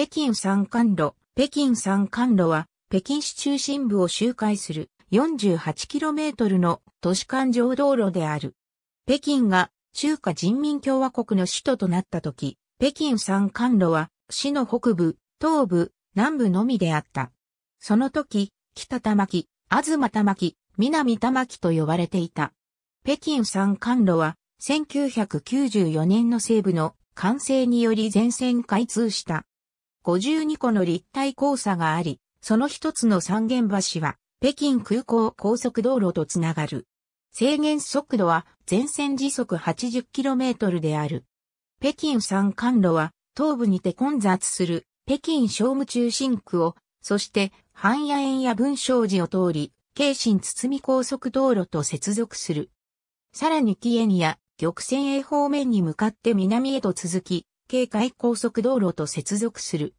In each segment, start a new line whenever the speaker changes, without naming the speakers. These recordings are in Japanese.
北京山間路。北京山間路は、北京市中心部を周回する 48km の都市環状道路である。北京が中華人民共和国の首都となった時、北京山間路は市の北部、東部、南部のみであった。その時、北玉木、東玉木、南玉木と呼ばれていた。北京山間路は1994年の西部の完成により全線開通した。52個の立体交差があり、その一つの三元橋は、北京空港高速道路とつながる。制限速度は全線時速 80km である。北京山間路は東部にて混雑する北京商務中心区を、そして半野園や文章寺を通り、京神堤高速道路と接続する。さらに紀園や玉泉へ方面に向かって南へと続き、京海高速道路と接続する。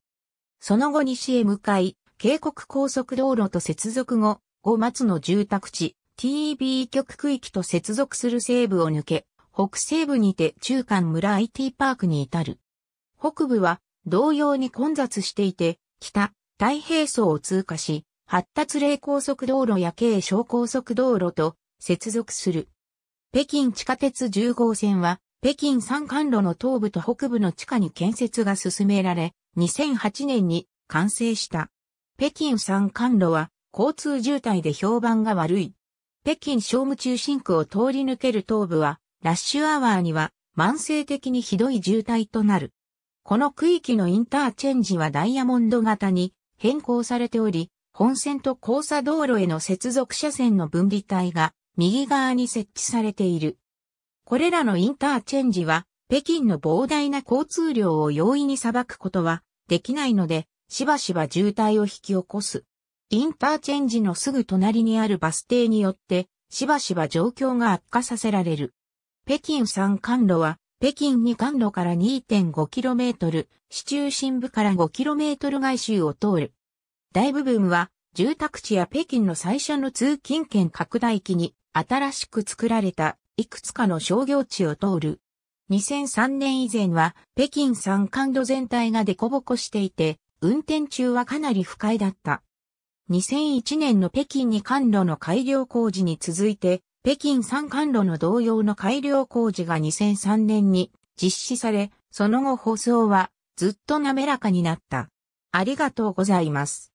その後西へ向かい、渓谷高速道路と接続後、5松の住宅地、TB 局区域と接続する西部を抜け、北西部にて中間村 IT パークに至る。北部は同様に混雑していて、北、太平層を通過し、発達例高速道路や京小高速道路と接続する。北京地下鉄10号線は北京山間路の東部と北部の地下に建設が進められ、2008年に完成した。北京山間路は交通渋滞で評判が悪い。北京商務中心区を通り抜ける東部は、ラッシュアワーには慢性的にひどい渋滞となる。この区域のインターチェンジはダイヤモンド型に変更されており、本線と交差道路への接続車線の分離帯が右側に設置されている。これらのインターチェンジは、北京の膨大な交通量を容易に裁くことはできないので、しばしば渋滞を引き起こす。インターチェンジのすぐ隣にあるバス停によって、しばしば状況が悪化させられる。北京3。管路は、北京2管路から 2.5km、市中心部から 5km 外周を通る。大部分は、住宅地や北京の最初の通勤圏拡大期に、新しく作られたいくつかの商業地を通る。2003年以前は北京山間路全体がボコしていて、運転中はかなり不快だった。2001年の北京に管路の改良工事に続いて、北京山間路の同様の改良工事が2003年に実施され、その後放送はずっと滑らかになった。ありがとうございます。